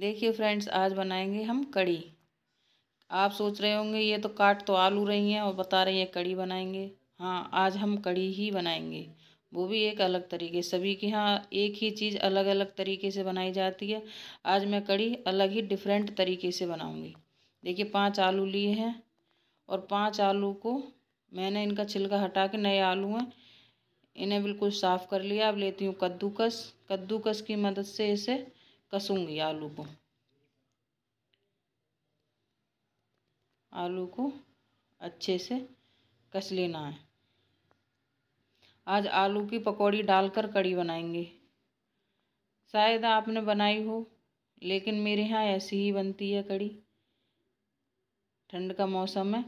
देखिए फ्रेंड्स आज बनाएंगे हम कड़ी आप सोच रहे होंगे ये तो काट तो आलू रही हैं और बता रही हैं कड़ी बनाएंगे हाँ आज हम कड़ी ही बनाएंगे वो भी एक अलग तरीके सभी के यहाँ एक ही चीज़ अलग अलग तरीके से बनाई जाती है आज मैं कड़ी अलग ही डिफरेंट तरीके से बनाऊँगी देखिए पाँच आलू लिए हैं और पाँच आलू को मैंने इनका छिलका हटा के नए आलू हैं इन्हें बिल्कुल साफ़ कर लिया अब लेती हूँ कद्दूकस कद्दूकस की मदद से इसे कसूँगी आलू को आलू को अच्छे से कस लेना है आज आलू की पकौड़ी डालकर कड़ी बनाएंगे शायद आपने बनाई हो लेकिन मेरे यहाँ ऐसी ही बनती है कड़ी ठंड का मौसम है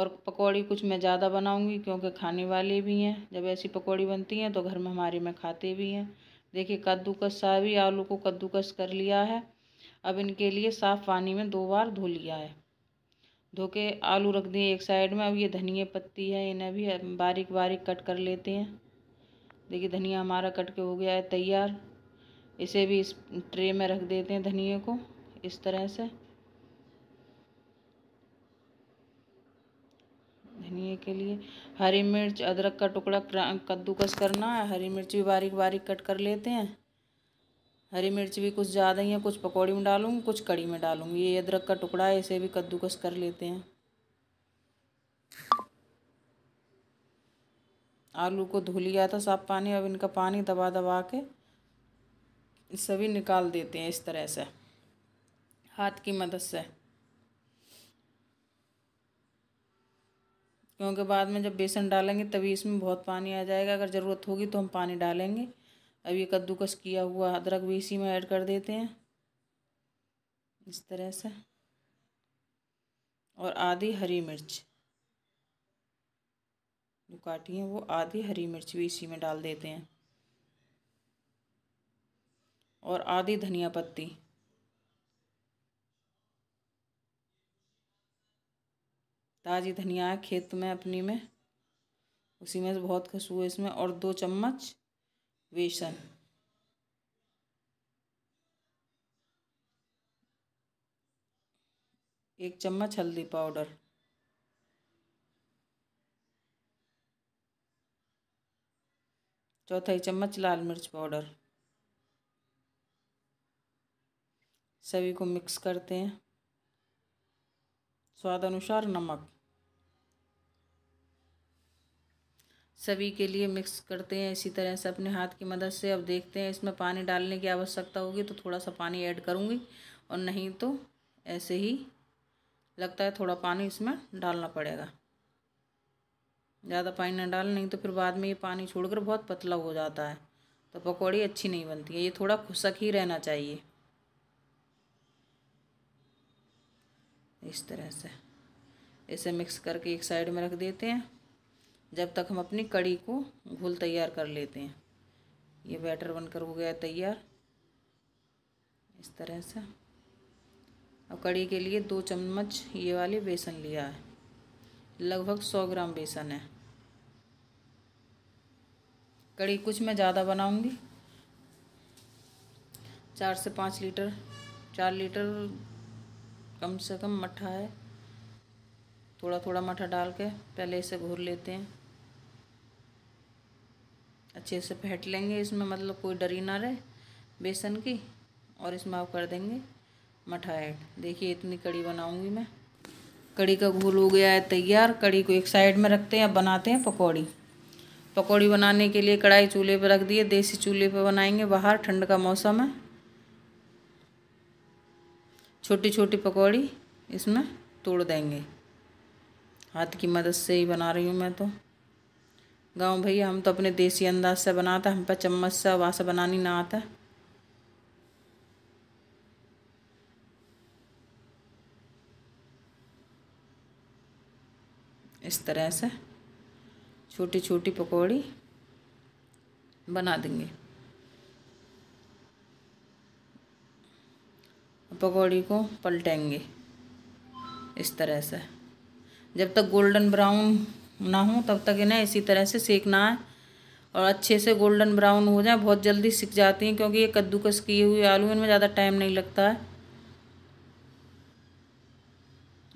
और पकौड़ी कुछ मैं ज़्यादा बनाऊंगी क्योंकि खाने वाले भी हैं जब ऐसी पकौड़ी बनती हैं तो घर में हमारे में खाते भी हैं देखिए कद्दूकस सा भी आलू को कद्दूकस कर लिया है अब इनके लिए साफ़ पानी में दो बार धो लिया है धो के आलू रख दिए एक साइड में अब ये धनिया पत्ती है इन्हें भी बारीक बारीक कट कर लेते हैं देखिए धनिया हमारा कट के हो गया है तैयार इसे भी इस ट्रे में रख देते हैं धनिए को इस तरह से धनिए के लिए हरी मिर्च अदरक का टुकड़ा कद्दूकस करना है हरी मिर्च भी बारीक बारीक कट कर लेते हैं हरी मिर्च भी कुछ ज़्यादा ही है कुछ पकौड़ी में डालूँगी कुछ कड़ी में डालूँगी ये अदरक का टुकड़ा है इसे भी कद्दूकस कर लेते हैं आलू को धो लिया था साफ पानी अब इनका पानी दबा दबा के सभी निकाल देते हैं इस तरह से हाथ की मदद से क्योंकि बाद में जब बेसन डालेंगे तभी इसमें बहुत पानी आ जाएगा अगर ज़रूरत होगी तो हम पानी डालेंगे अब ये कद्दूकस किया हुआ अदरक भी इसी में ऐड कर देते हैं इस तरह से और आधी हरी मिर्च जो काटी है वो आधी हरी मिर्च भी इसी में डाल देते हैं और आधी धनिया पत्ती ताज़ी धनिया है खेत में अपनी में उसी में से बहुत खुशबू है इसमें और दो चम्मच बेसन एक चम्मच हल्दी पाउडर चौथाई चम्मच लाल मिर्च पाउडर सभी को मिक्स करते हैं स्वाद अनुसार नमक सभी के लिए मिक्स करते हैं इसी तरह से अपने हाथ की मदद से अब देखते हैं इसमें पानी डालने की आवश्यकता होगी तो थोड़ा सा पानी ऐड करूँगी और नहीं तो ऐसे ही लगता है थोड़ा पानी इसमें डालना पड़ेगा ज़्यादा पानी ना डाल नहीं तो फिर बाद में ये पानी छोड़कर बहुत पतला हो जाता है तो पकौड़ी अच्छी नहीं बनती है ये थोड़ा खुशक ही रहना चाहिए इस तरह से इसे मिक्स करके एक साइड में रख देते हैं जब तक हम अपनी कड़ी को घोल तैयार कर लेते हैं ये बैटर बनकर हो गया तैयार इस तरह से अब कड़ी के लिए दो चम्मच ये वाले बेसन लिया है लगभग सौ ग्राम बेसन है कड़ी कुछ मैं ज़्यादा बनाऊंगी चार से पाँच लीटर चार लीटर कम से कम मठा है थोड़ा थोड़ा मठा डाल के पहले इसे घोर लेते हैं अच्छे से फेंट लेंगे इसमें मतलब कोई डरी ना रहे बेसन की और इसमें आप कर देंगे मठा ऐड देखिए इतनी कड़ी बनाऊंगी मैं कड़ी का घोल हो गया है तैयार कड़ी को एक साइड में रखते हैं अब बनाते हैं पकौड़ी पकौड़ी बनाने के लिए कढ़ाई चूल्हे पर रख दिए देसी चूल्हे पर बनाएंगे बाहर ठंड का मौसम है छोटी छोटी पकौड़ी इसमें तोड़ देंगे हाथ की मदद से ही बना रही हूँ मैं तो गाँव भैया हम तो अपने देसी अंदाज से बनाते हम पर चम्मच से वासा बनानी ना आता इस तरह से छोटी छोटी पकौड़ी बना देंगे पकौड़ी को पलटेंगे इस तरह से जब तक गोल्डन ब्राउन ना हो तब तक इन्हें इसी तरह से सेकना है और अच्छे से गोल्डन ब्राउन हो जाए बहुत जल्दी सिक जाती हैं क्योंकि ये कद्दूकस किए हुए आलू इनमें ज़्यादा टाइम नहीं लगता है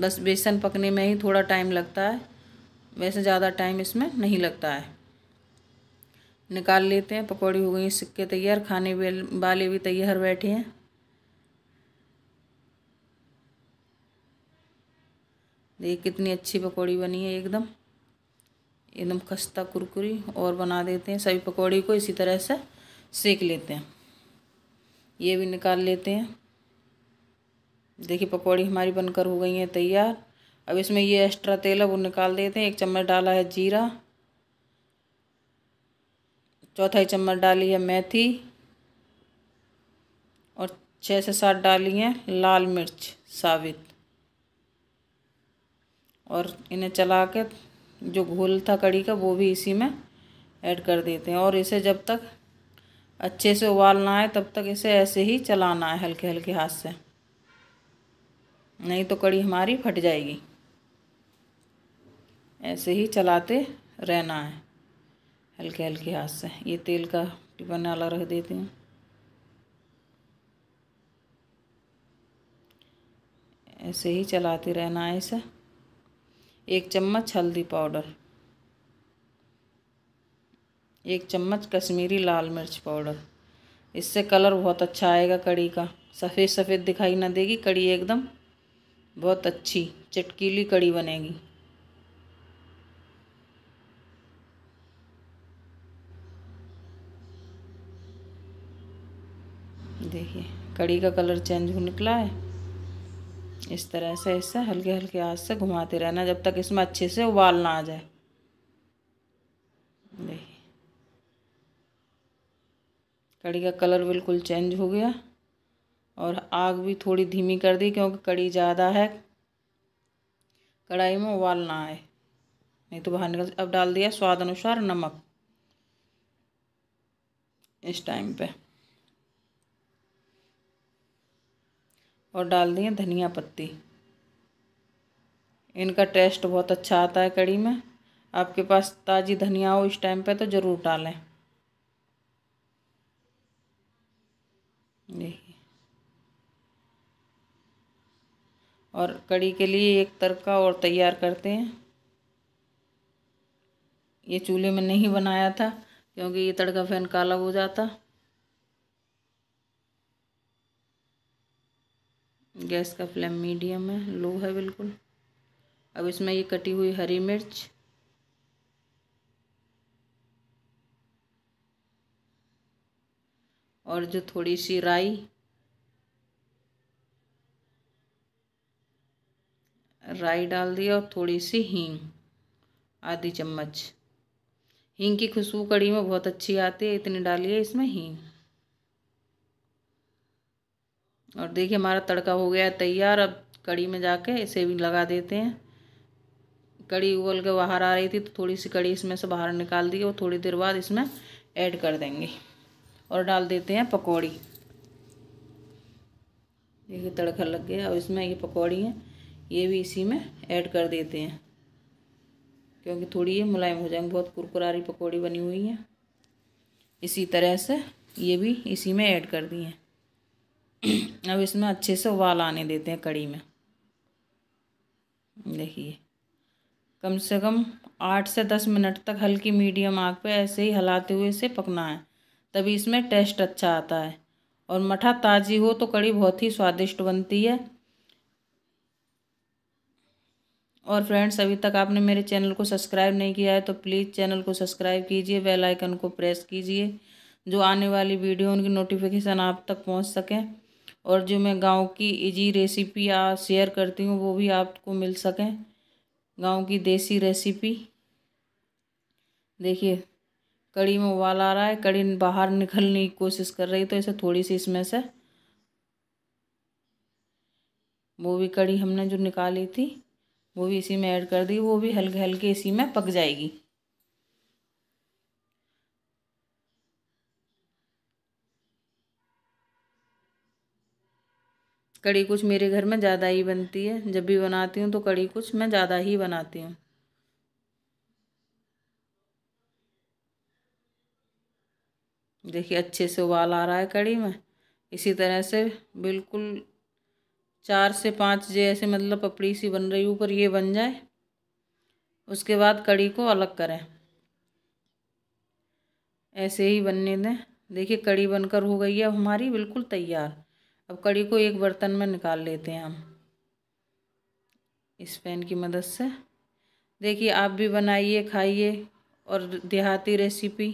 बस बेसन पकने में ही थोड़ा टाइम लगता है वैसे ज़्यादा टाइम इसमें नहीं लगता है निकाल लेते हैं पकौड़ी हो गई सिक्के तैयार खाने वाले भी तैयार बैठे हैं देखिए कितनी अच्छी पकौड़ी बनी है एकदम एकदम खस्ता कुरकुरी और बना देते हैं सभी पकौड़ी को इसी तरह से सेक लेते हैं ये भी निकाल लेते हैं देखिए पकौड़ी हमारी बनकर हो गई है तैयार अब इसमें ये एक्स्ट्रा तेल है वो निकाल देते हैं एक चम्मच डाला है जीरा चौथाई चम्मच डाली है मेथी और छः से सात डाली हैं लाल मिर्च साबित और इन्हें चला के जो घोल था कड़ी का वो भी इसी में ऐड कर देते हैं और इसे जब तक अच्छे से उबालना है तब तक इसे ऐसे ही चलाना है हल्के हल्के हाथ से नहीं तो कड़ी हमारी फट जाएगी ऐसे ही चलाते रहना है हल्के हल्के हाथ से ये तेल का टिफन नाला रख देती हूँ ऐसे ही चलाते रहना है इसे एक चम्मच हल्दी पाउडर एक चम्मच कश्मीरी लाल मिर्च पाउडर इससे कलर बहुत अच्छा आएगा कड़ी का सफ़ेद सफ़ेद दिखाई ना देगी कड़ी एकदम बहुत अच्छी चटकीली कड़ी बनेगी देखिए कड़ी का कलर चेंज हो निकला है इस तरह से इसे हल्के हल्के हाथ से घुमाते रहना जब तक इसमें अच्छे से उबाल ना आ जाए देखिए कड़ी का कलर बिल्कुल चेंज हो गया और आग भी थोड़ी धीमी कर दी क्योंकि कड़ी ज़्यादा है कढ़ाई में उबाल ना आए नहीं तो बाहर निकल अब डाल दिया स्वाद अनुसार नमक इस टाइम पे और डाल दिए धनिया पत्ती इनका टेस्ट बहुत अच्छा आता है कड़ी में आपके पास ताज़ी धनिया हो इस टाइम पे तो ज़रूर डालें देखिए और कड़ी के लिए एक तड़का और तैयार करते हैं ये चूल्हे में नहीं बनाया था क्योंकि ये तड़का फैन काला हो जाता गैस का फ्लेम मीडियम है लो है बिल्कुल अब इसमें ये कटी हुई हरी मिर्च और जो थोड़ी सी राई राई डाल दिया और थोड़ी सी हींग आधी चम्मच हींग की खुशबू कड़ी में बहुत अच्छी आती है इतनी डालिए इसमें हींग और देखिए हमारा तड़का हो गया तैयार अब कड़ी में जाके इसे भी लगा देते हैं कड़ी उबल के बाहर आ रही थी तो थोड़ी सी कड़ी इसमें से बाहर निकाल दी और थोड़ी देर बाद इसमें ऐड कर देंगे और डाल देते हैं पकौड़ी देखिए तड़का लग गया और इसमें ये पकौड़ी हैं ये भी इसी में ऐड कर देते हैं क्योंकि थोड़ी ये मुलायम हो जाएंगे बहुत कुरकुरारी पकौड़ी बनी हुई है इसी तरह से ये भी इसी में ऐड कर दी हैं अब इसमें अच्छे से उबाल आने देते हैं कड़ी में देखिए कम से कम आठ से दस मिनट तक हल्की मीडियम आग पे ऐसे ही हलाते हुए इसे पकना है तभी इसमें टेस्ट अच्छा आता है और मठा ताज़ी हो तो कड़ी बहुत ही स्वादिष्ट बनती है और फ्रेंड्स अभी तक आपने मेरे चैनल को सब्सक्राइब नहीं किया है तो प्लीज़ चैनल को सब्सक्राइब कीजिए बेल आइकन को प्रेस कीजिए जो आने वाली वीडियो उनकी नोटिफिकेशन आप तक पहुंच सकें और जो मैं गांव की इजी रेसिपी आ शेयर करती हूँ वो भी आपको मिल सकें गांव की देसी रेसिपी देखिए कड़ी में उबाल आ रहा है कड़ी बाहर निकलने की कोशिश कर रही तो ऐसे थोड़ी सी इसमें से वो भी कड़ी हमने जो निकाली थी वो भी इसी में ऐड कर दी वो भी हल्के हल्के इसी में पक जाएगी कड़ी कुछ मेरे घर में ज़्यादा ही बनती है जब भी बनाती हूँ तो कड़ी कुछ मैं ज़्यादा ही बनाती हूँ देखिए अच्छे से उबाल आ रहा है कड़ी में इसी तरह से बिल्कुल चार से पाँच जे ऐसे मतलब पपड़ी सी बन रही ऊपर ये बन जाए उसके बाद कड़ी को अलग करें ऐसे ही बनने दें देखिए कड़ी बनकर हो गई है हमारी बिल्कुल तैयार अब कड़ी को एक बर्तन में निकाल लेते हैं हम इस पैन की मदद से देखिए आप भी बनाइए खाइए और देहाती रेसिपी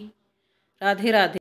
राधे राधे